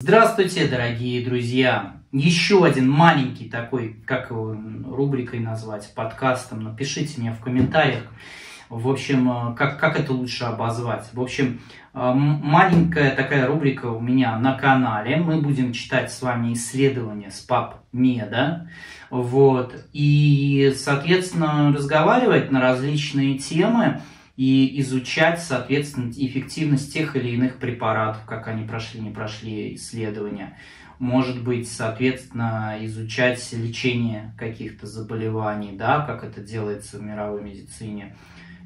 Здравствуйте, дорогие друзья! Еще один маленький такой, как его рубрикой назвать, подкастом, напишите мне в комментариях, в общем, э, как, как это лучше обозвать. В общем, э, маленькая такая рубрика у меня на канале. Мы будем читать с вами исследования с пап меда. Вот. И, соответственно, разговаривать на различные темы и изучать, соответственно, эффективность тех или иных препаратов, как они прошли, не прошли исследования. Может быть, соответственно, изучать лечение каких-то заболеваний, да, как это делается в мировой медицине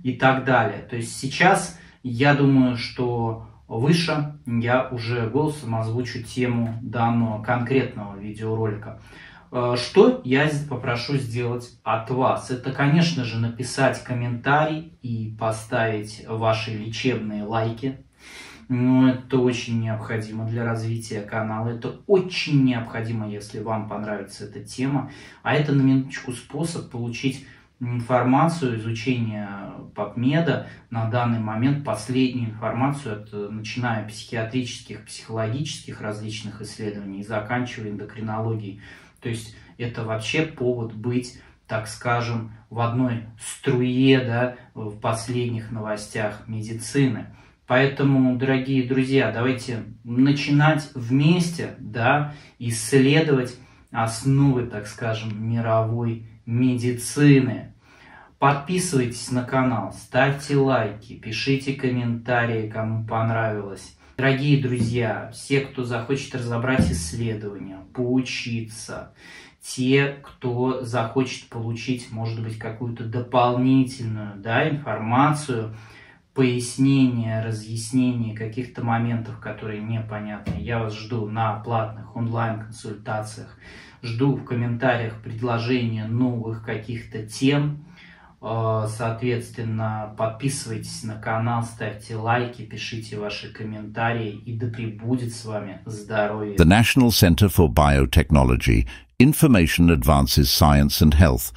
и так далее. То есть сейчас я думаю, что выше я уже голосом озвучу тему данного конкретного видеоролика. Э, что я попрошу сделать от вас? Это, конечно же, написать комментарий и поставить ваши лечебные лайки. Но ну, это очень необходимо для развития канала. Это очень необходимо, если вам понравится эта тема. А это на минуточку способ получить информацию, изучение PubMed, на данный момент последнюю информацию, от, начиная психиатрических, психологических различных исследований заканчивая эндокринологией. То есть это вообще повод быть, так скажем, в одной струе да, в последних новостях медицины. Поэтому, дорогие друзья, давайте начинать вместе да, исследовать основы, так скажем, мировой медицины. Подписывайтесь на канал, ставьте лайки, пишите комментарии, кому понравилось. Дорогие друзья, все, кто захочет разобрать исследования, поучиться, те, кто захочет получить, может быть, какую-то дополнительную да, информацию, пояснение, разъяснение каких-то моментов, которые непонятны, я вас жду на платных онлайн-консультациях, жду в комментариях предложения новых каких-то тем, Э, соответственно, подписывайтесь на канал, ставьте лайки, пишите ваши комментарии и да пребудет с вами здоровье. The National Center for Biotechnology. Information advances science and health.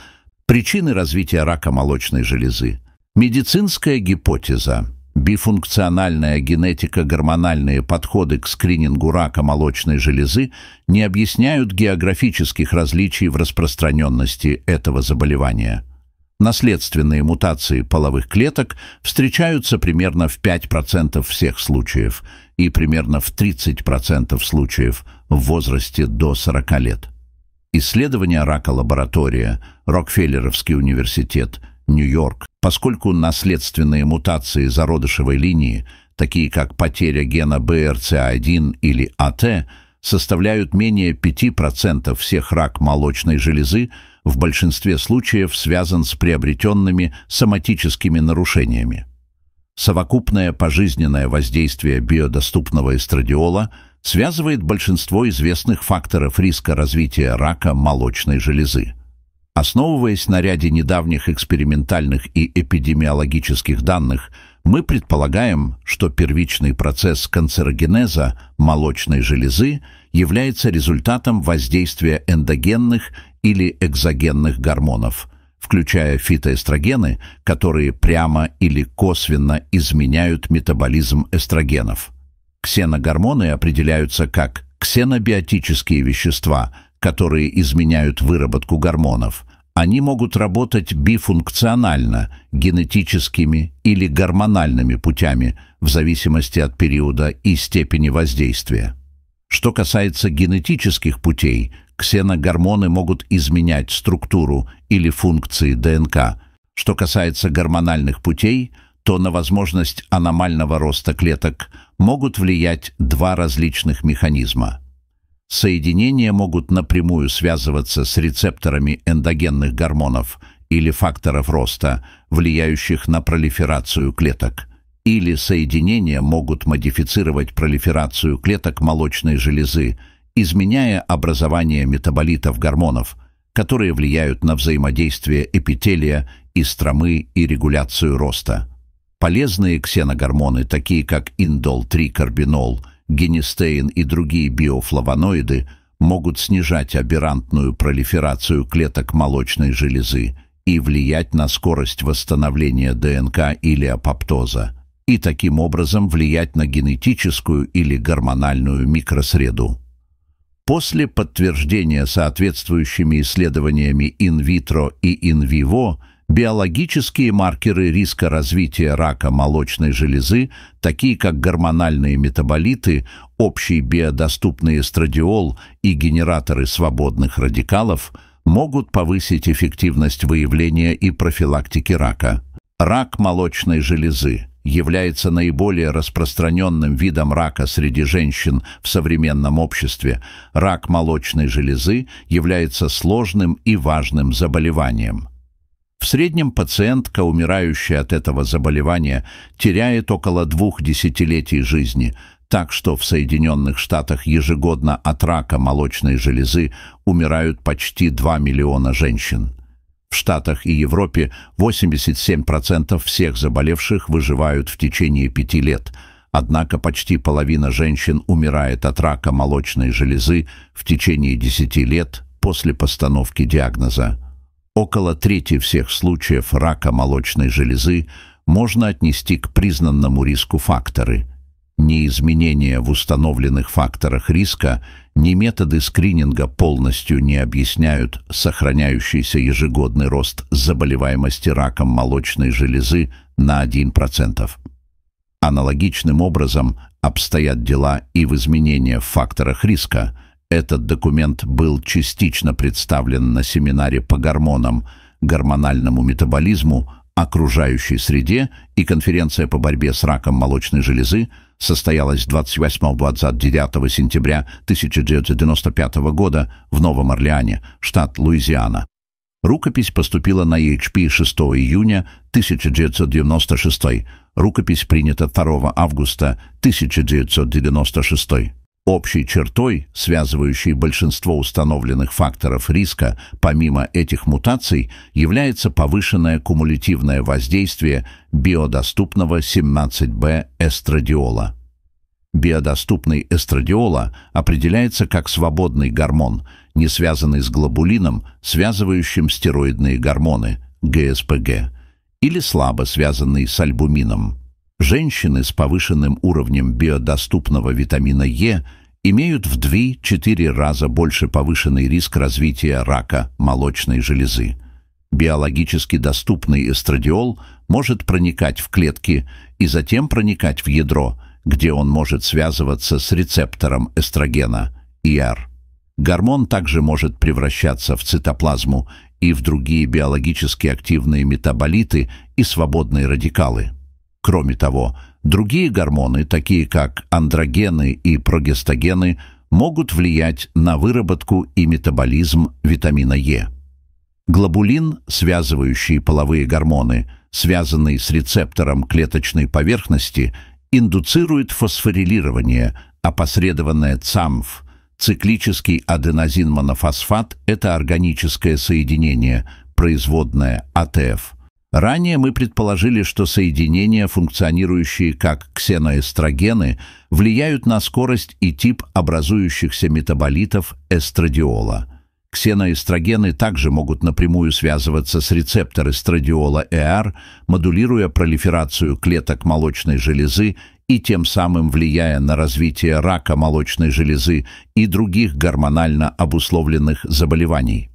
Причины развития рака молочной железы. Медицинская гипотеза. Бифункциональная генетика, гормональные подходы к скринингу рака молочной железы не объясняют географических различий в распространенности этого заболевания. Наследственные мутации половых клеток встречаются примерно в 5% всех случаев и примерно в 30% случаев в возрасте до 40 лет. Исследования рака лаборатория, Рокфеллеровский университет, Нью-Йорк, поскольку наследственные мутации зародышевой линии, такие как потеря гена BRCA1 или AT, а составляют менее 5% всех рак молочной железы, в большинстве случаев связан с приобретенными соматическими нарушениями. Совокупное пожизненное воздействие биодоступного эстрадиола связывает большинство известных факторов риска развития рака молочной железы. Основываясь на ряде недавних экспериментальных и эпидемиологических данных, мы предполагаем, что первичный процесс канцерогенеза молочной железы является результатом воздействия эндогенных или экзогенных гормонов, включая фитоэстрогены, которые прямо или косвенно изменяют метаболизм эстрогенов. Ксеногормоны определяются как ксенобиотические вещества, которые изменяют выработку гормонов. Они могут работать бифункционально, генетическими или гормональными путями, в зависимости от периода и степени воздействия. Что касается генетических путей – ксеногормоны могут изменять структуру или функции ДНК. Что касается гормональных путей, то на возможность аномального роста клеток могут влиять два различных механизма. Соединения могут напрямую связываться с рецепторами эндогенных гормонов или факторов роста, влияющих на пролиферацию клеток – или соединения могут модифицировать пролиферацию клеток молочной железы изменяя образование метаболитов гормонов, которые влияют на взаимодействие эпителия и стромы и регуляцию роста. Полезные ксеногормоны, такие как индол-3-карбинол, генистеин и другие биофлавоноиды, могут снижать аберрантную пролиферацию клеток молочной железы и влиять на скорость восстановления ДНК или апоптоза, и таким образом влиять на генетическую или гормональную микросреду. После подтверждения соответствующими исследованиями инвитро и инвиво биологические маркеры риска развития рака молочной железы, такие как гормональные метаболиты, общий биодоступный эстрадиол и генераторы свободных радикалов, могут повысить эффективность выявления и профилактики рака. Рак молочной железы – является наиболее распространенным видом рака среди женщин в современном обществе, рак молочной железы является сложным и важным заболеванием. В среднем пациентка, умирающая от этого заболевания, теряет около двух десятилетий жизни, так что в Соединенных Штатах ежегодно от рака молочной железы умирают почти 2 миллиона женщин. В Штатах и Европе 87% всех заболевших выживают в течение пяти лет, однако почти половина женщин умирает от рака молочной железы в течение 10 лет после постановки диагноза. Около трети всех случаев рака молочной железы можно отнести к признанному риску факторы. Неизменение в установленных факторах риска – ни методы скрининга полностью не объясняют сохраняющийся ежегодный рост заболеваемости раком молочной железы на 1%. Аналогичным образом обстоят дела и в изменения в факторах риска. Этот документ был частично представлен на семинаре по гормонам, гормональному метаболизму, окружающей среде и конференция по борьбе с раком молочной железы – состоялась 28-29 сентября 1995 года в Новом Орлеане, штат Луизиана. Рукопись поступила на EHP 6 июня 1996, рукопись принята 2 августа 1996. Общей чертой, связывающей большинство установленных факторов риска, помимо этих мутаций, является повышенное кумулятивное воздействие биодоступного 17B эстрадиола. Биодоступный эстрадиола определяется как свободный гормон, не связанный с глобулином, связывающим стероидные гормоны, ГСПГ, или слабо связанный с альбумином, Женщины с повышенным уровнем биодоступного витамина Е имеют в 2-4 раза больше повышенный риск развития рака молочной железы. Биологически доступный эстрадиол может проникать в клетки и затем проникать в ядро, где он может связываться с рецептором эстрогена ИР. Гормон также может превращаться в цитоплазму и в другие биологически активные метаболиты и свободные радикалы. Кроме того, другие гормоны, такие как андрогены и прогестогены, могут влиять на выработку и метаболизм витамина Е. Глобулин, связывающий половые гормоны, связанный с рецептором клеточной поверхности, индуцирует фосфорилирование, опосредованное ЦАМФ. Циклический аденозинмонофосфат – это органическое соединение, производное АТФ. Ранее мы предположили, что соединения, функционирующие как ксеноэстрогены, влияют на скорость и тип образующихся метаболитов эстрадиола. Ксеноэстрогены также могут напрямую связываться с рецептор эстрадиола ЭР, модулируя пролиферацию клеток молочной железы и тем самым влияя на развитие рака молочной железы и других гормонально обусловленных заболеваний.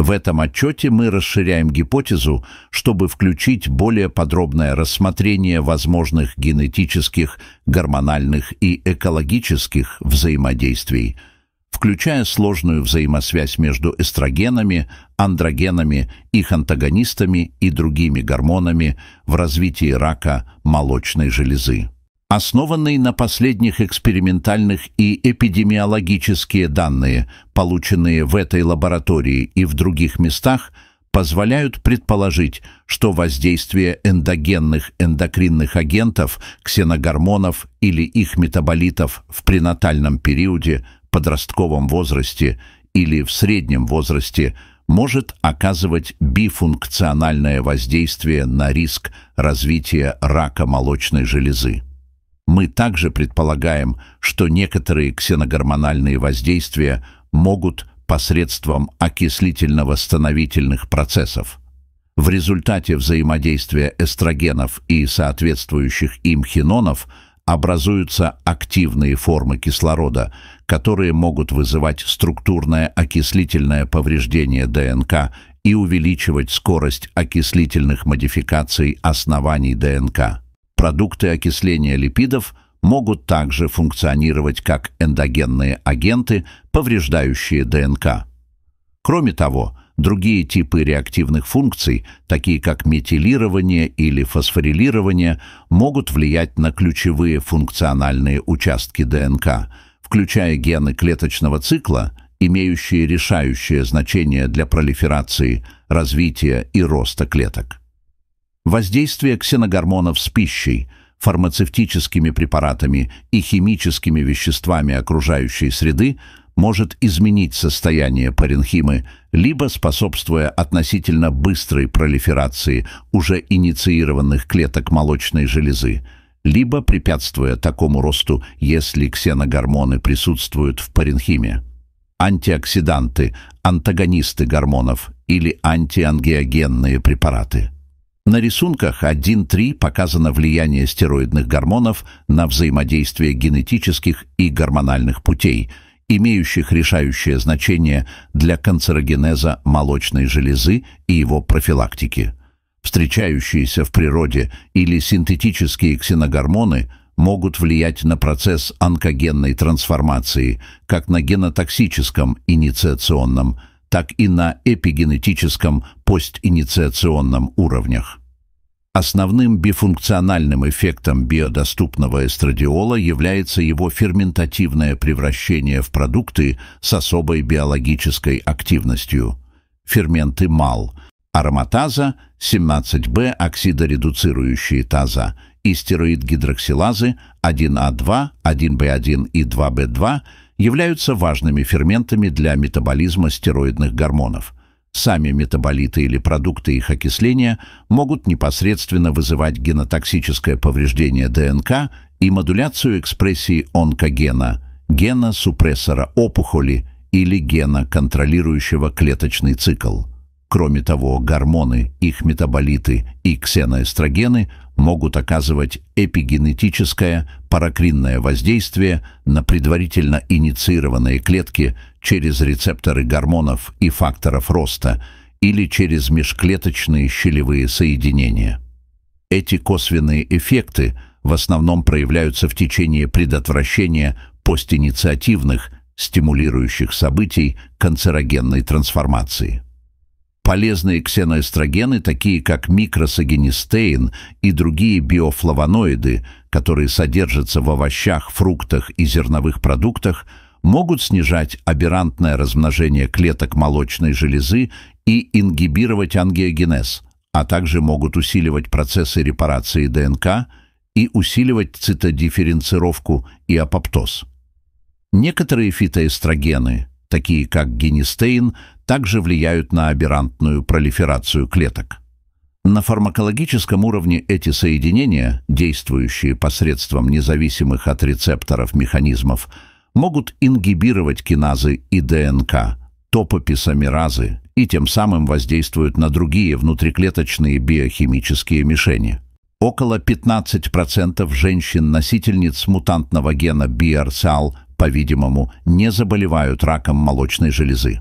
В этом отчете мы расширяем гипотезу, чтобы включить более подробное рассмотрение возможных генетических, гормональных и экологических взаимодействий, включая сложную взаимосвязь между эстрогенами, андрогенами, их антагонистами и другими гормонами в развитии рака молочной железы основанный на последних экспериментальных и эпидемиологические данные, полученные в этой лаборатории и в других местах, позволяют предположить, что воздействие эндогенных эндокринных агентов, ксеногормонов или их метаболитов в пренатальном периоде, подростковом возрасте или в среднем возрасте может оказывать бифункциональное воздействие на риск развития рака молочной железы. Мы также предполагаем, что некоторые ксеногормональные воздействия могут посредством окислительно-восстановительных процессов. В результате взаимодействия эстрогенов и соответствующих им хинонов образуются активные формы кислорода, которые могут вызывать структурное окислительное повреждение ДНК и увеличивать скорость окислительных модификаций оснований ДНК. Продукты окисления липидов могут также функционировать как эндогенные агенты, повреждающие ДНК. Кроме того, другие типы реактивных функций, такие как метилирование или фосфорилирование, могут влиять на ключевые функциональные участки ДНК, включая гены клеточного цикла, имеющие решающее значение для пролиферации, развития и роста клеток. Воздействие ксеногормонов с пищей, фармацевтическими препаратами и химическими веществами окружающей среды может изменить состояние паренхимы, либо способствуя относительно быстрой пролиферации уже инициированных клеток молочной железы, либо препятствуя такому росту, если ксеногормоны присутствуют в паренхиме. Антиоксиданты, антагонисты гормонов или антиангиогенные препараты – на рисунках 1.3 показано влияние стероидных гормонов на взаимодействие генетических и гормональных путей, имеющих решающее значение для канцерогенеза молочной железы и его профилактики. Встречающиеся в природе или синтетические ксеногормоны могут влиять на процесс онкогенной трансформации, как на генотоксическом инициационном – так и на эпигенетическом постинициационном уровнях. Основным бифункциональным эффектом биодоступного эстрадиола является его ферментативное превращение в продукты с особой биологической активностью. Ферменты МАЛ, ароматаза, 17 b оксидоредуцирующие таза и стероид гидроксилазы 1А2, 1Б1 и 2Б2 являются важными ферментами для метаболизма стероидных гормонов. Сами метаболиты или продукты их окисления могут непосредственно вызывать генотоксическое повреждение ДНК и модуляцию экспрессии онкогена, гена супрессора опухоли или гена, контролирующего клеточный цикл. Кроме того, гормоны, их метаболиты и ксеноэстрогены могут оказывать эпигенетическое, паракринное воздействие на предварительно инициированные клетки через рецепторы гормонов и факторов роста или через межклеточные щелевые соединения. Эти косвенные эффекты в основном проявляются в течение предотвращения постинициативных, стимулирующих событий канцерогенной трансформации. Полезные ксеноэстрогены, такие как микросагенистеин и другие биофлавоноиды, которые содержатся в овощах, фруктах и зерновых продуктах, могут снижать аберрантное размножение клеток молочной железы и ингибировать ангиогенез, а также могут усиливать процессы репарации ДНК и усиливать цитодифференцировку и апоптоз. Некоторые фитоэстрогены, такие как генистеин, также влияют на аберрантную пролиферацию клеток. На фармакологическом уровне эти соединения, действующие посредством независимых от рецепторов механизмов, могут ингибировать киназы и ДНК, топописомеразы и тем самым воздействуют на другие внутриклеточные биохимические мишени. Около 15% женщин-носительниц мутантного гена BRCAL, по-видимому, не заболевают раком молочной железы.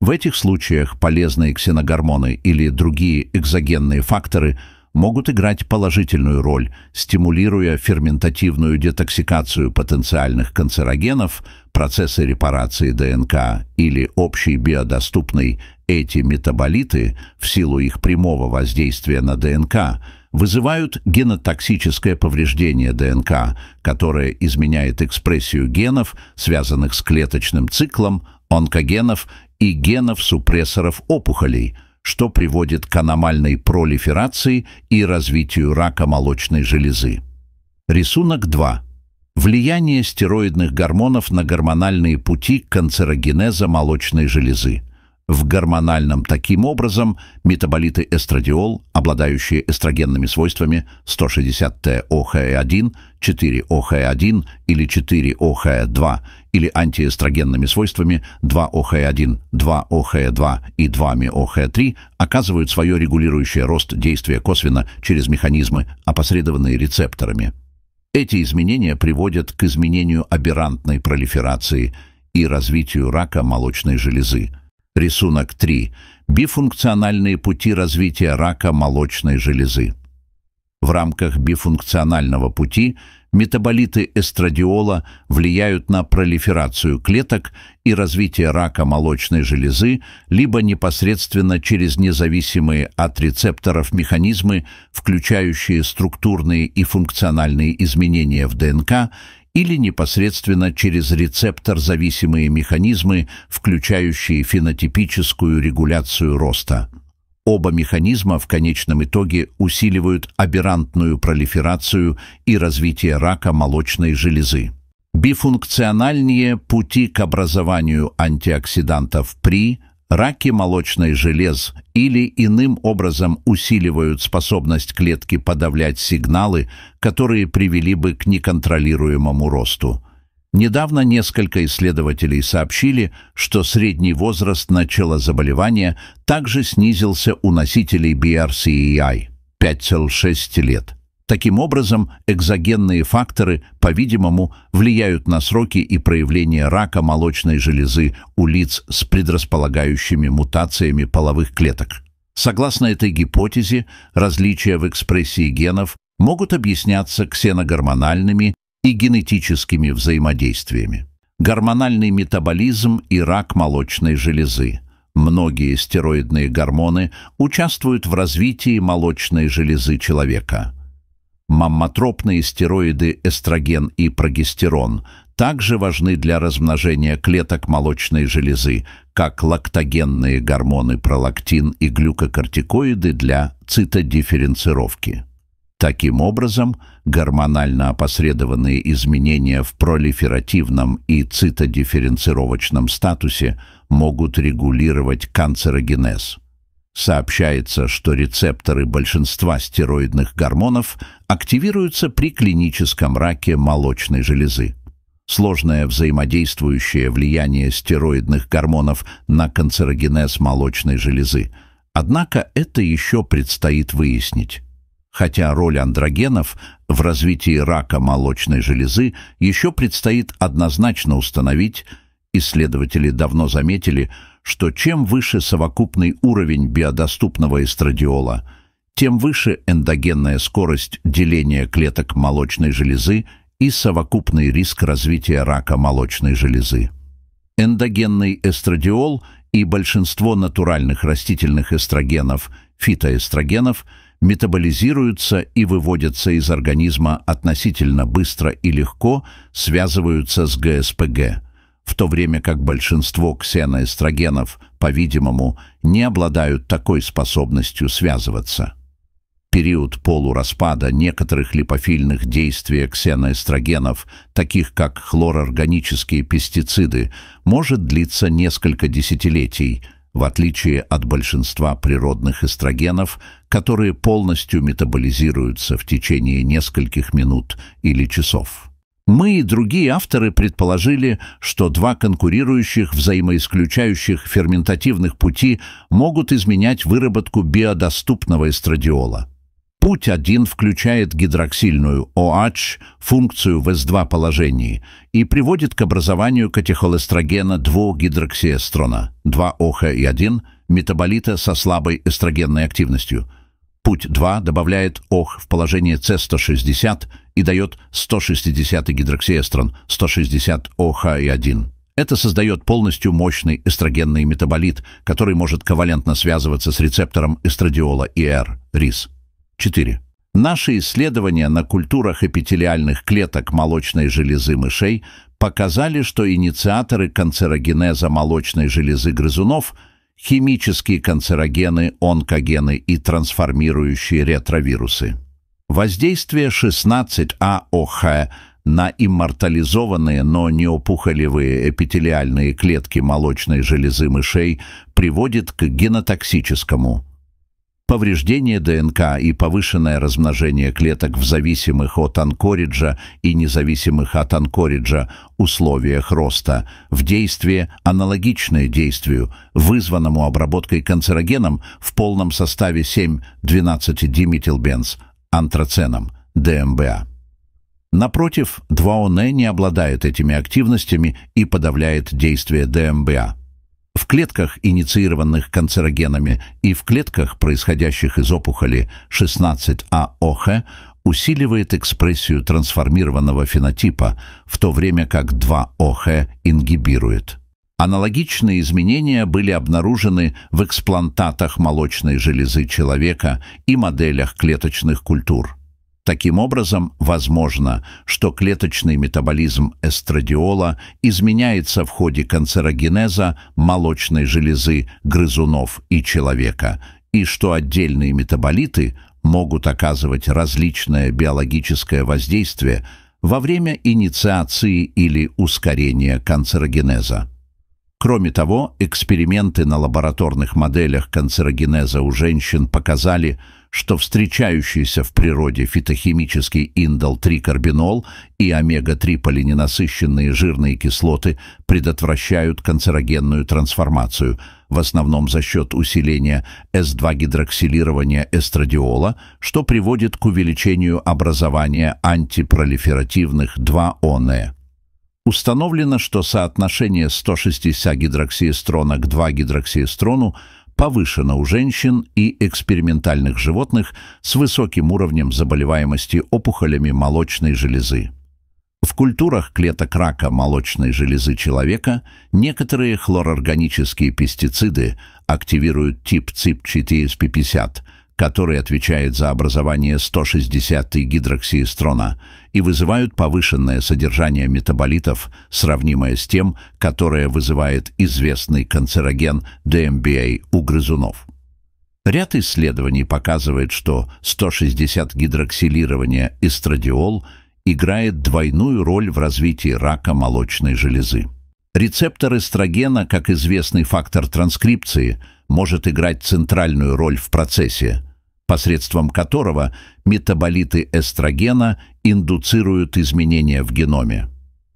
В этих случаях полезные ксеногормоны или другие экзогенные факторы могут играть положительную роль, стимулируя ферментативную детоксикацию потенциальных канцерогенов, процессы репарации ДНК или общий биодоступный эти метаболиты в силу их прямого воздействия на ДНК вызывают генотоксическое повреждение ДНК, которое изменяет экспрессию генов, связанных с клеточным циклом, онкогенов и генов супрессоров опухолей, что приводит к аномальной пролиферации и развитию рака молочной железы. Рисунок 2. Влияние стероидных гормонов на гормональные пути канцерогенеза молочной железы в гормональном таким образом метаболиты эстрадиол, обладающие эстрогенными свойствами 160Т-ОХЭ1, 4-ОХЭ1 или 4-ОХЭ2 или антиэстрогенными свойствами 2-ОХЭ1, 2-ОХЭ2 и 2-МиОХЭ3 оказывают свое регулирующее рост действия косвенно через механизмы, опосредованные рецепторами. Эти изменения приводят к изменению аберрантной пролиферации и развитию рака молочной железы – Рисунок 3. Бифункциональные пути развития рака молочной железы. В рамках бифункционального пути метаболиты эстрадиола влияют на пролиферацию клеток и развитие рака молочной железы либо непосредственно через независимые от рецепторов механизмы, включающие структурные и функциональные изменения в ДНК или непосредственно через рецептор-зависимые механизмы, включающие фенотипическую регуляцию роста. Оба механизма в конечном итоге усиливают аберрантную пролиферацию и развитие рака молочной железы. Бифункциональные пути к образованию антиоксидантов при – Раки молочной желез или иным образом усиливают способность клетки подавлять сигналы, которые привели бы к неконтролируемому росту. Недавно несколько исследователей сообщили, что средний возраст начала заболевания также снизился у носителей BRCEI – 5,6 лет – Таким образом, экзогенные факторы, по-видимому, влияют на сроки и проявление рака молочной железы у лиц с предрасполагающими мутациями половых клеток. Согласно этой гипотезе, различия в экспрессии генов могут объясняться ксеногормональными и генетическими взаимодействиями. Гормональный метаболизм и рак молочной железы. Многие стероидные гормоны участвуют в развитии молочной железы человека – Маммотропные стероиды эстроген и прогестерон также важны для размножения клеток молочной железы, как лактогенные гормоны пролактин и глюкокортикоиды для цитодифференцировки. Таким образом, гормонально опосредованные изменения в пролиферативном и цитодифференцировочном статусе могут регулировать канцерогенез – Сообщается, что рецепторы большинства стероидных гормонов активируются при клиническом раке молочной железы. Сложное взаимодействующее влияние стероидных гормонов на канцерогенез молочной железы. Однако это еще предстоит выяснить. Хотя роль андрогенов в развитии рака молочной железы еще предстоит однозначно установить, исследователи давно заметили – что чем выше совокупный уровень биодоступного эстрадиола, тем выше эндогенная скорость деления клеток молочной железы и совокупный риск развития рака молочной железы. Эндогенный эстрадиол и большинство натуральных растительных эстрогенов, фитоэстрогенов, метаболизируются и выводятся из организма относительно быстро и легко, связываются с ГСПГ – в то время как большинство ксеноэстрогенов, по-видимому, не обладают такой способностью связываться. Период полураспада некоторых липофильных действий ксеноэстрогенов, таких как хлорорганические пестициды, может длиться несколько десятилетий, в отличие от большинства природных эстрогенов, которые полностью метаболизируются в течение нескольких минут или часов. Мы и другие авторы предположили, что два конкурирующих взаимоисключающих ферментативных пути могут изменять выработку биодоступного эстрадиола. Путь 1 включает гидроксильную OH функцию в С2 положении и приводит к образованию катехолэстрогена 2-гидроксиэстрона 2 ОХ и 1 метаболита со слабой эстрогенной активностью – Путь 2 добавляет ОХ в положение С160 и дает 160 гидроксиэстрон, 160 ОХ и 1. Это создает полностью мощный эстрогенный метаболит, который может ковалентно связываться с рецептором эстрадиола ИР, РИС. 4. Наши исследования на культурах эпителиальных клеток молочной железы мышей показали, что инициаторы канцерогенеза молочной железы грызунов – химические канцерогены, онкогены и трансформирующие ретровирусы. Воздействие 16АОХ на иммортализованные, но не опухолевые эпителиальные клетки молочной железы мышей приводит к генотоксическому повреждение ДНК и повышенное размножение клеток в зависимых от анкориджа и независимых от анкориджа условиях роста, в действии аналогичное действию, вызванному обработкой канцерогеном в полном составе 7-12-диметилбенз, антраценом, ДМБА. Напротив, 2-ОН э не обладает этими активностями и подавляет действие ДМБА. В клетках, инициированных канцерогенами, и в клетках, происходящих из опухоли 16АОХ, усиливает экспрессию трансформированного фенотипа, в то время как 2ОХ ингибирует. Аналогичные изменения были обнаружены в эксплантатах молочной железы человека и моделях клеточных культур. Таким образом, возможно, что клеточный метаболизм эстрадиола изменяется в ходе канцерогенеза молочной железы грызунов и человека, и что отдельные метаболиты могут оказывать различное биологическое воздействие во время инициации или ускорения канцерогенеза. Кроме того, эксперименты на лабораторных моделях канцерогенеза у женщин показали, что встречающиеся в природе фитохимический индол-3-карбинол и омега-3-полиненасыщенные жирные кислоты предотвращают канцерогенную трансформацию, в основном за счет усиления С2-гидроксилирования эстрадиола, что приводит к увеличению образования антипролиферативных 2-ОНЭ. Установлено, что соотношение 160 гидроксиэстрона к 2 гидроксиэстрону – повышена у женщин и экспериментальных животных с высоким уровнем заболеваемости опухолями молочной железы. В культурах клеток рака молочной железы человека некоторые хлорорганические пестициды активируют тип ЦИП-4С50, которые отвечают за образование 160-й гидроксиэстрона, и вызывают повышенное содержание метаболитов, сравнимое с тем, которое вызывает известный канцероген ДМБА у грызунов. Ряд исследований показывает, что 160 гидроксилирования эстрадиол играет двойную роль в развитии рака молочной железы. Рецептор эстрогена, как известный фактор транскрипции, может играть центральную роль в процессе – посредством которого метаболиты эстрогена индуцируют изменения в геноме.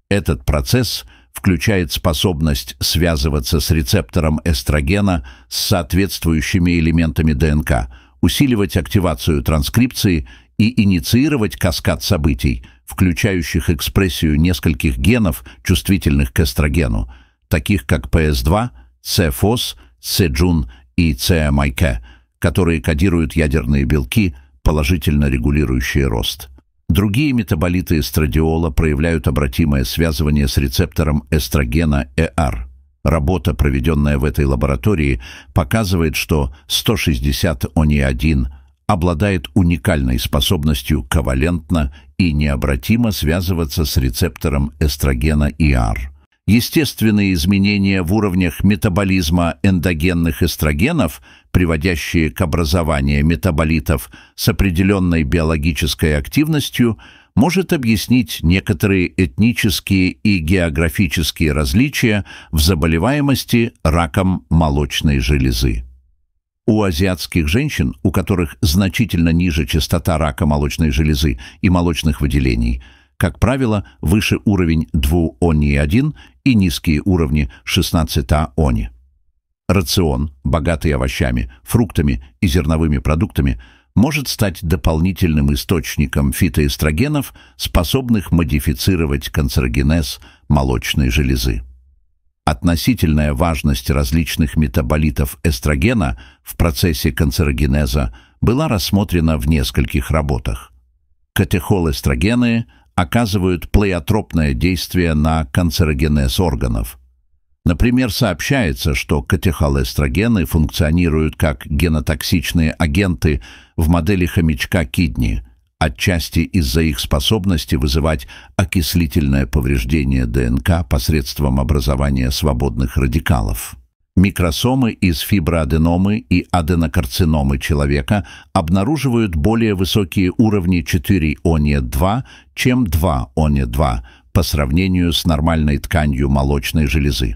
Этот процесс включает способность связываться с рецептором эстрогена с соответствующими элементами ДНК, усиливать активацию транскрипции и инициировать каскад событий, включающих экспрессию нескольких генов, чувствительных к эстрогену, таких как PS2, CFOS, CJUN и CMIK – которые кодируют ядерные белки, положительно регулирующие рост. Другие метаболиты эстрадиола проявляют обратимое связывание с рецептором эстрогена ЭАР. Работа, проведенная в этой лаборатории, показывает, что 160-ОНИ-1 обладает уникальной способностью ковалентно и необратимо связываться с рецептором эстрогена ИАР. Э Естественные изменения в уровнях метаболизма эндогенных эстрогенов приводящие к образованию метаболитов с определенной биологической активностью, может объяснить некоторые этнические и географические различия в заболеваемости раком молочной железы. У азиатских женщин, у которых значительно ниже частота рака молочной железы и молочных выделений, как правило, выше уровень 2-они-1 и низкие уровни 16-они. Рацион, богатый овощами, фруктами и зерновыми продуктами, может стать дополнительным источником фитоэстрогенов, способных модифицировать канцерогенез молочной железы. Относительная важность различных метаболитов эстрогена в процессе канцерогенеза была рассмотрена в нескольких работах. Катехолэстрогены оказывают плеотропное действие на канцерогенез органов – Например, сообщается, что катехолэстрогены функционируют как генотоксичные агенты в модели хомячка кидни, отчасти из-за их способности вызывать окислительное повреждение ДНК посредством образования свободных радикалов. Микросомы из фиброаденомы и аденокарциномы человека обнаруживают более высокие уровни 4-оне-2, чем 2-оне-2 по сравнению с нормальной тканью молочной железы.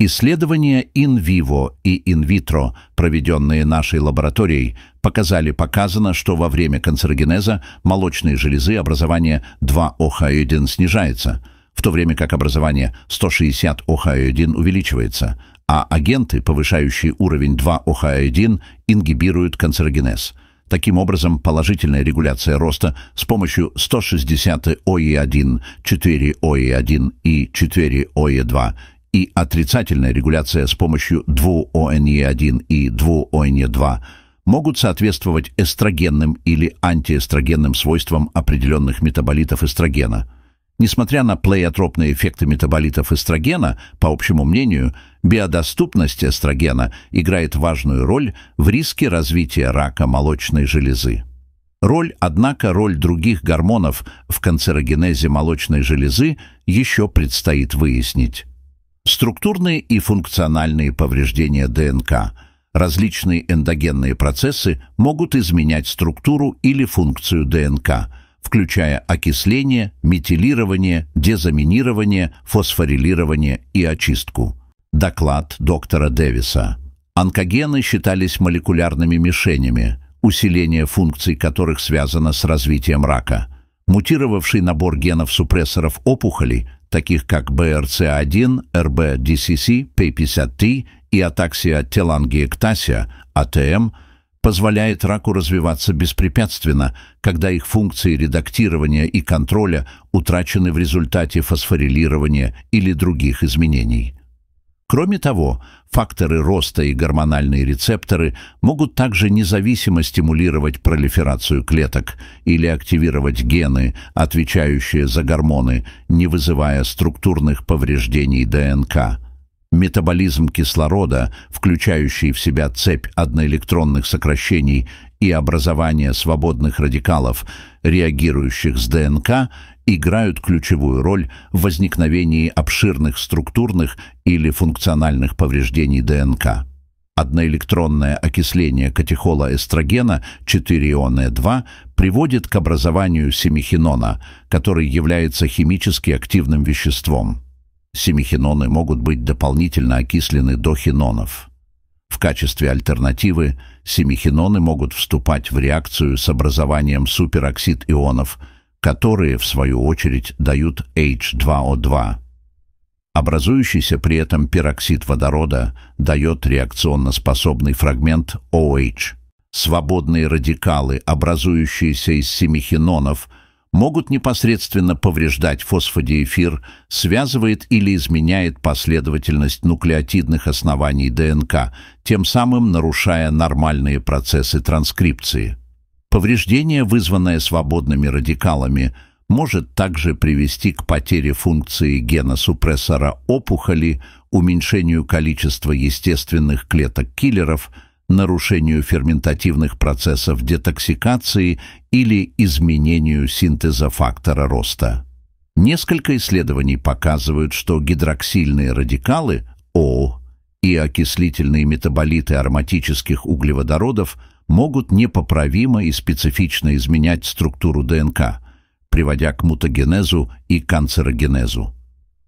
Исследования in vivo и in vitro, проведенные нашей лабораторией, показали показано, что во время канцерогенеза молочной железы образование 2-ОХ1 снижается, в то время как образование 160-ОХ1 увеличивается, а агенты, повышающие уровень 2-ОХ1, ингибируют канцерогенез. Таким образом, положительная регуляция роста с помощью 160 ОИ1, 4 ОИ1 и 4 ОИ2 и отрицательная регуляция с помощью 2-ОНЕ1 и 2-ОНЕ2 могут соответствовать эстрогенным или антиэстрогенным свойствам определенных метаболитов эстрогена. Несмотря на плеотропные эффекты метаболитов эстрогена, по общему мнению, биодоступность эстрогена играет важную роль в риске развития рака молочной железы. Роль, однако, роль других гормонов в канцерогенезе молочной железы еще предстоит выяснить. Структурные и функциональные повреждения ДНК, различные эндогенные процессы могут изменять структуру или функцию ДНК, включая окисление, метилирование, дезаминирование, фосфорилирование и очистку. Доклад доктора Дэвиса. Онкогены считались молекулярными мишенями, усиление функций которых связано с развитием рака. Мутировавший набор генов супрессоров опухолей – таких как BRCA1, RBDCC, P53 и атаксия телангиектасия, АТМ, эм, позволяет раку развиваться беспрепятственно, когда их функции редактирования и контроля утрачены в результате фосфорилирования или других изменений. Кроме того, факторы роста и гормональные рецепторы могут также независимо стимулировать пролиферацию клеток или активировать гены, отвечающие за гормоны, не вызывая структурных повреждений ДНК. Метаболизм кислорода, включающий в себя цепь одноэлектронных сокращений и образование свободных радикалов, реагирующих с ДНК, играют ключевую роль в возникновении обширных структурных или функциональных повреждений ДНК. Одноэлектронное окисление катехола эстрогена 4-ионе-2 приводит к образованию семихинона, который является химически активным веществом. Семихиноны могут быть дополнительно окислены до хинонов. В качестве альтернативы семихиноны могут вступать в реакцию с образованием супероксид ионов – которые, в свою очередь, дают H2O2. Образующийся при этом пероксид водорода дает реакционно способный фрагмент OH. Свободные радикалы, образующиеся из семихинонов, могут непосредственно повреждать фосфодиэфир, связывает или изменяет последовательность нуклеотидных оснований ДНК, тем самым нарушая нормальные процессы транскрипции. Повреждение, вызванное свободными радикалами, может также привести к потере функции гена супрессора опухоли, уменьшению количества естественных клеток-киллеров, нарушению ферментативных процессов детоксикации или изменению синтеза фактора роста. Несколько исследований показывают, что гидроксильные радикалы, ОО, и окислительные метаболиты ароматических углеводородов – могут непоправимо и специфично изменять структуру ДНК, приводя к мутагенезу и канцерогенезу.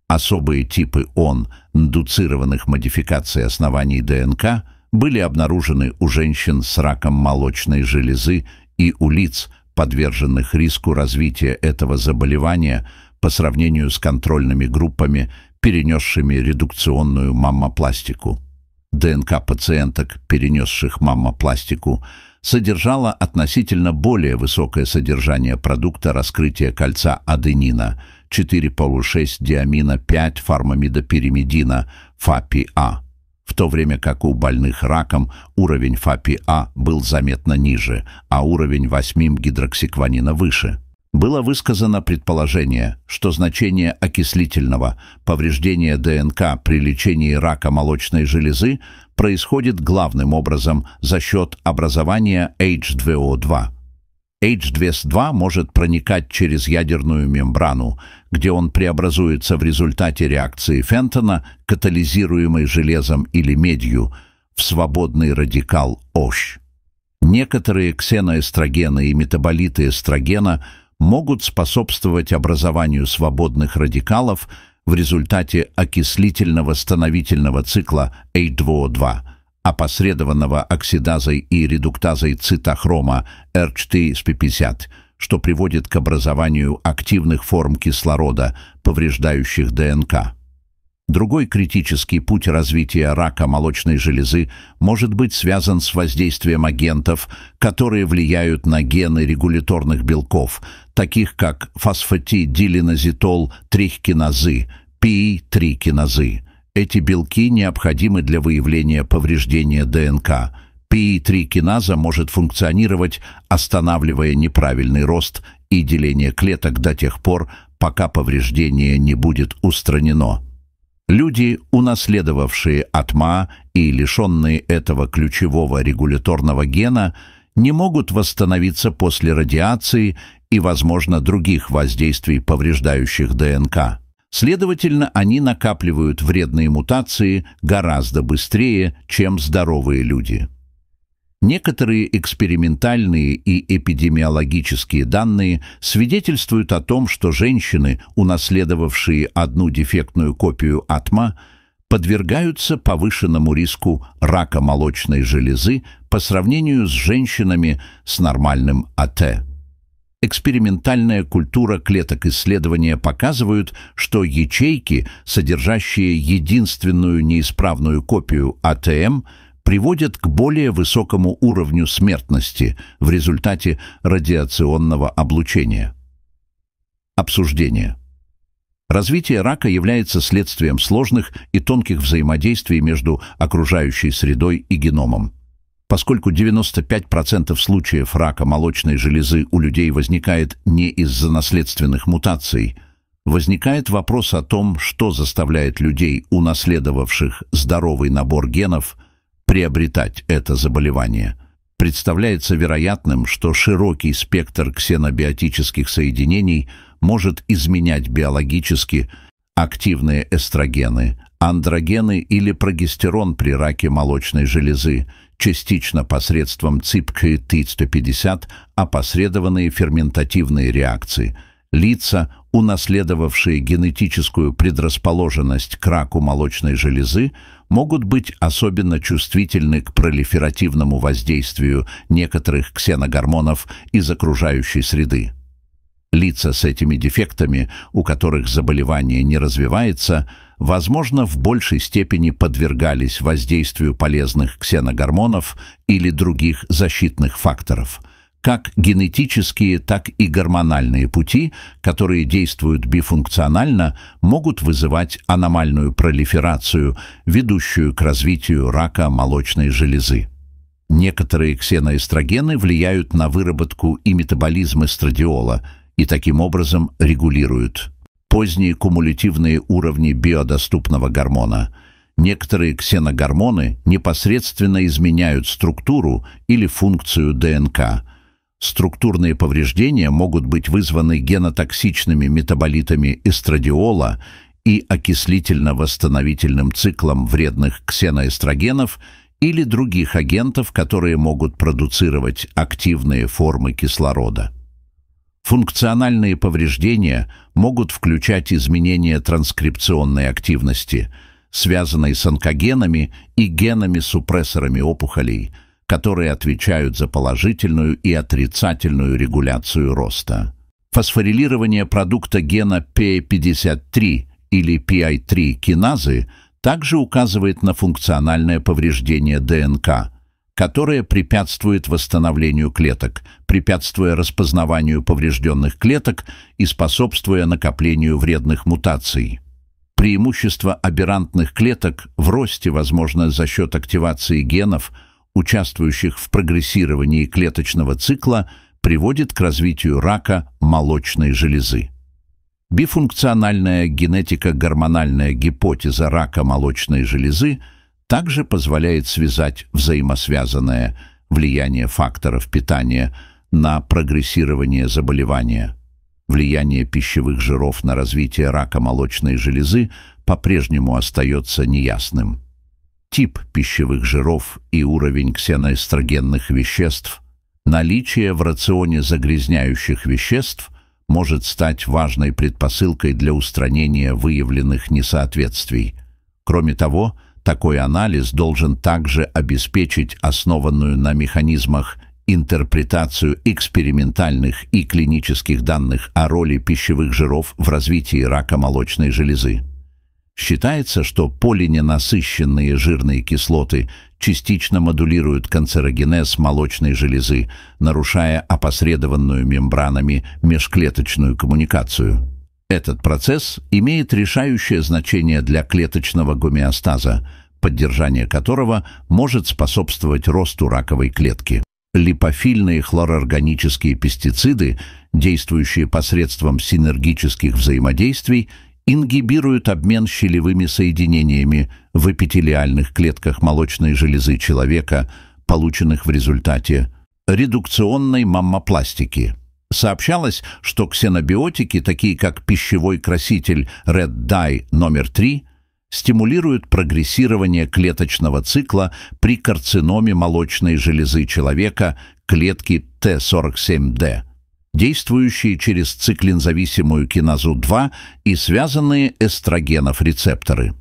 Особые типы ОН индуцированных модификаций оснований ДНК были обнаружены у женщин с раком молочной железы и у лиц, подверженных риску развития этого заболевания по сравнению с контрольными группами, перенесшими редукционную маммопластику. ДНК пациенток, перенесших маммопластику, содержала относительно более высокое содержание продукта раскрытия кольца аденина 4,6 диамина 5 фармамидопиримидина ФАПИА, в то время как у больных раком уровень ФАПИА был заметно ниже, а уровень 8 гидроксикванина выше – было высказано предположение, что значение окислительного повреждения ДНК при лечении рака молочной железы происходит главным образом за счет образования H2O2. H2S2 может проникать через ядерную мембрану, где он преобразуется в результате реакции Фентона, катализируемой железом или медью, в свободный радикал ОЩ. Некоторые ксеноэстрогены и метаболиты эстрогена – могут способствовать образованию свободных радикалов в результате окислительно-восстановительного цикла H2O2, опосредованного оксидазой и редуктазой цитохрома r 4 RHT-50, что приводит к образованию активных форм кислорода, повреждающих ДНК. Другой критический путь развития рака молочной железы может быть связан с воздействием агентов, которые влияют на гены регуляторных белков, таких как фосфатидилинозитол трихкиназы, пи-трикиназы. Эти белки необходимы для выявления повреждения ДНК. Пи-трикиназа может функционировать, останавливая неправильный рост и деление клеток до тех пор, пока повреждение не будет устранено. Люди, унаследовавшие атма и лишенные этого ключевого регуляторного гена, не могут восстановиться после радиации и, возможно, других воздействий, повреждающих ДНК. Следовательно, они накапливают вредные мутации гораздо быстрее, чем здоровые люди. Некоторые экспериментальные и эпидемиологические данные свидетельствуют о том, что женщины, унаследовавшие одну дефектную копию атма, подвергаются повышенному риску рака молочной железы по сравнению с женщинами с нормальным АТ. Экспериментальная культура клеток исследования показывают, что ячейки, содержащие единственную неисправную копию АТМ, приводят к более высокому уровню смертности в результате радиационного облучения. Обсуждение. Развитие рака является следствием сложных и тонких взаимодействий между окружающей средой и геномом. Поскольку 95% случаев рака молочной железы у людей возникает не из-за наследственных мутаций – возникает вопрос о том, что заставляет людей, унаследовавших здоровый набор генов, приобретать это заболевание. Представляется вероятным, что широкий спектр ксенобиотических соединений может изменять биологически активные эстрогены, андрогены или прогестерон при раке молочной железы, частично посредством ципки Т-150, опосредованные ферментативные реакции. Лица, унаследовавшие генетическую предрасположенность к раку молочной железы, могут быть особенно чувствительны к пролиферативному воздействию некоторых ксеногормонов из окружающей среды. Лица с этими дефектами, у которых заболевание не развивается, возможно, в большей степени подвергались воздействию полезных ксеногормонов или других защитных факторов – как генетические, так и гормональные пути, которые действуют бифункционально, могут вызывать аномальную пролиферацию, ведущую к развитию рака молочной железы. Некоторые ксеноэстрогены влияют на выработку и метаболизм эстрадиола и таким образом регулируют поздние кумулятивные уровни биодоступного гормона – некоторые ксеногормоны непосредственно изменяют структуру или функцию ДНК, Структурные повреждения могут быть вызваны генотоксичными метаболитами эстрадиола и окислительно-восстановительным циклом вредных ксеноэстрогенов или других агентов, которые могут продуцировать активные формы кислорода. Функциональные повреждения могут включать изменения транскрипционной активности, связанные с онкогенами и генами-супрессорами опухолей – которые отвечают за положительную и отрицательную регуляцию роста. Фосфорилирование продукта гена P53 или PI3 киназы также указывает на функциональное повреждение ДНК, которое препятствует восстановлению клеток, препятствуя распознаванию поврежденных клеток и способствуя накоплению вредных мутаций. Преимущество аберрантных клеток в росте возможно за счет активации генов – участвующих в прогрессировании клеточного цикла, приводит к развитию рака молочной железы. Бифункциональная генетико-гормональная гипотеза рака молочной железы также позволяет связать взаимосвязанное влияние факторов питания на прогрессирование заболевания. Влияние пищевых жиров на развитие рака молочной железы по-прежнему остается неясным тип пищевых жиров и уровень ксеноэстрогенных веществ, наличие в рационе загрязняющих веществ может стать важной предпосылкой для устранения выявленных несоответствий. Кроме того, такой анализ должен также обеспечить основанную на механизмах интерпретацию экспериментальных и клинических данных о роли пищевых жиров в развитии рака молочной железы. Считается, что полиненасыщенные жирные кислоты частично модулируют канцерогенез молочной железы, нарушая опосредованную мембранами межклеточную коммуникацию. Этот процесс имеет решающее значение для клеточного гомеостаза, поддержание которого может способствовать росту раковой клетки. Липофильные хлорорганические пестициды, действующие посредством синергических взаимодействий, ингибируют обмен щелевыми соединениями в эпителиальных клетках молочной железы человека, полученных в результате редукционной маммопластики. Сообщалось, что ксенобиотики, такие как пищевой краситель Red Dye номер 3, стимулируют прогрессирование клеточного цикла при карциноме молочной железы человека клетки Т47D – действующие через циклинзависимую киназу 2 и связанные эстрогенов рецепторы.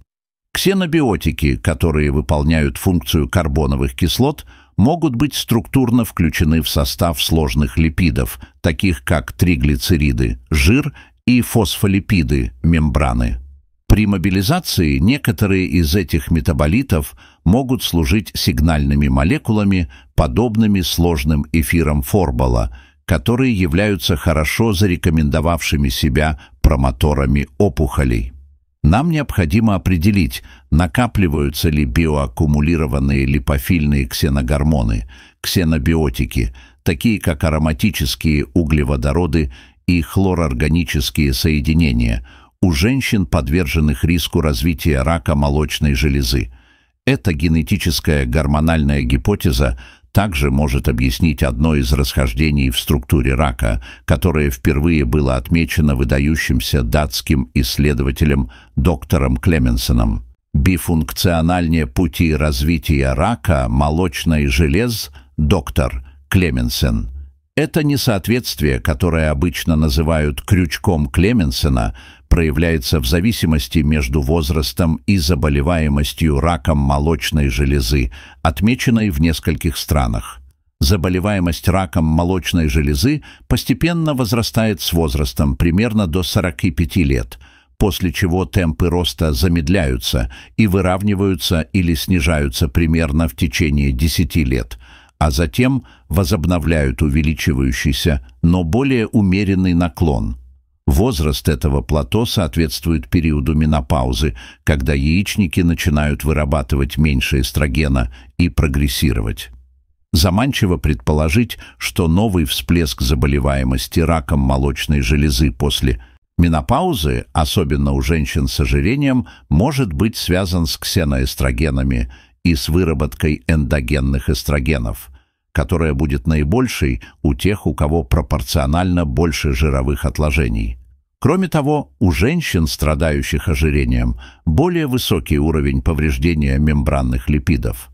Ксенобиотики, которые выполняют функцию карбоновых кислот, могут быть структурно включены в состав сложных липидов, таких как триглицериды, жир и фосфолипиды, мембраны. При мобилизации некоторые из этих метаболитов могут служить сигнальными молекулами, подобными сложным эфирам Форбола – которые являются хорошо зарекомендовавшими себя промоторами опухолей. Нам необходимо определить, накапливаются ли биоаккумулированные липофильные ксеногормоны, ксенобиотики, такие как ароматические углеводороды и хлорорганические соединения, у женщин, подверженных риску развития рака молочной железы. Эта генетическая гормональная гипотеза – также может объяснить одно из расхождений в структуре рака, которое впервые было отмечено выдающимся датским исследователем доктором Клеменсоном. Бифункциональные пути развития рака молочной желез доктор Клеменсен. Это несоответствие, которое обычно называют крючком Клеменсена, проявляется в зависимости между возрастом и заболеваемостью раком молочной железы, отмеченной в нескольких странах. Заболеваемость раком молочной железы постепенно возрастает с возрастом примерно до 45 лет, после чего темпы роста замедляются и выравниваются или снижаются примерно в течение 10 лет – а затем возобновляют увеличивающийся, но более умеренный наклон, Возраст этого плато соответствует периоду менопаузы, когда яичники начинают вырабатывать меньше эстрогена и прогрессировать. Заманчиво предположить, что новый всплеск заболеваемости раком молочной железы после менопаузы, особенно у женщин с ожирением, может быть связан с ксеноэстрогенами и с выработкой эндогенных эстрогенов – которая будет наибольшей у тех, у кого пропорционально больше жировых отложений. Кроме того, у женщин, страдающих ожирением, более высокий уровень повреждения мембранных липидов.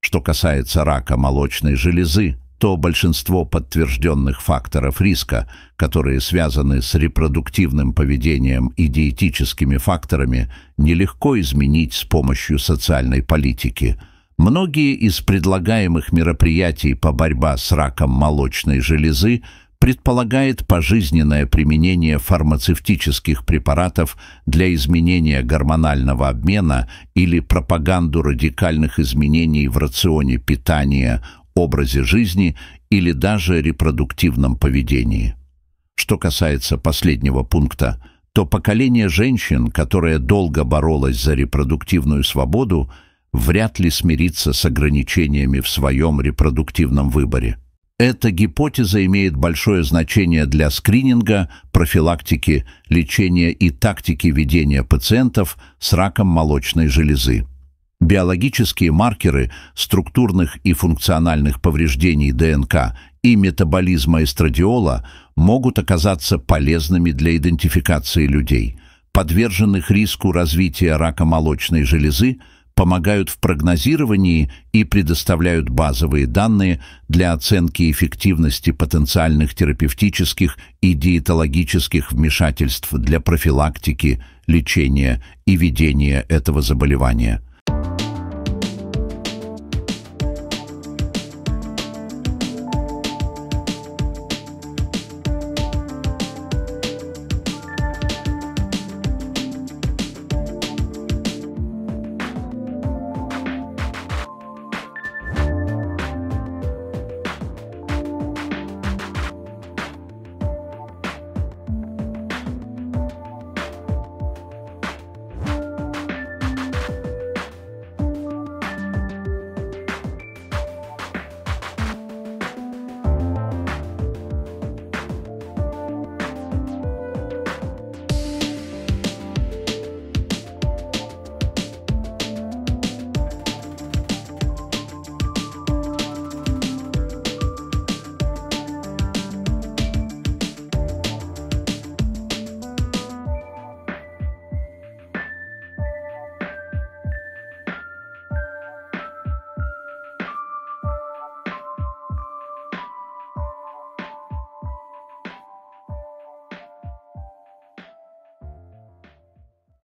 Что касается рака молочной железы, то большинство подтвержденных факторов риска, которые связаны с репродуктивным поведением и диетическими факторами, нелегко изменить с помощью социальной политики. Многие из предлагаемых мероприятий по борьбе с раком молочной железы – предполагает пожизненное применение фармацевтических препаратов для изменения гормонального обмена или пропаганду радикальных изменений в рационе питания, образе жизни или даже репродуктивном поведении. Что касается последнего пункта, то поколение женщин, которое долго боролось за репродуктивную свободу, вряд ли смирится с ограничениями в своем репродуктивном выборе – эта гипотеза имеет большое значение для скрининга, профилактики, лечения и тактики ведения пациентов с раком молочной железы. Биологические маркеры структурных и функциональных повреждений ДНК и метаболизма эстрадиола могут оказаться полезными для идентификации людей, подверженных риску развития рака молочной железы – помогают в прогнозировании и предоставляют базовые данные для оценки эффективности потенциальных терапевтических и диетологических вмешательств для профилактики, лечения и ведения этого заболевания –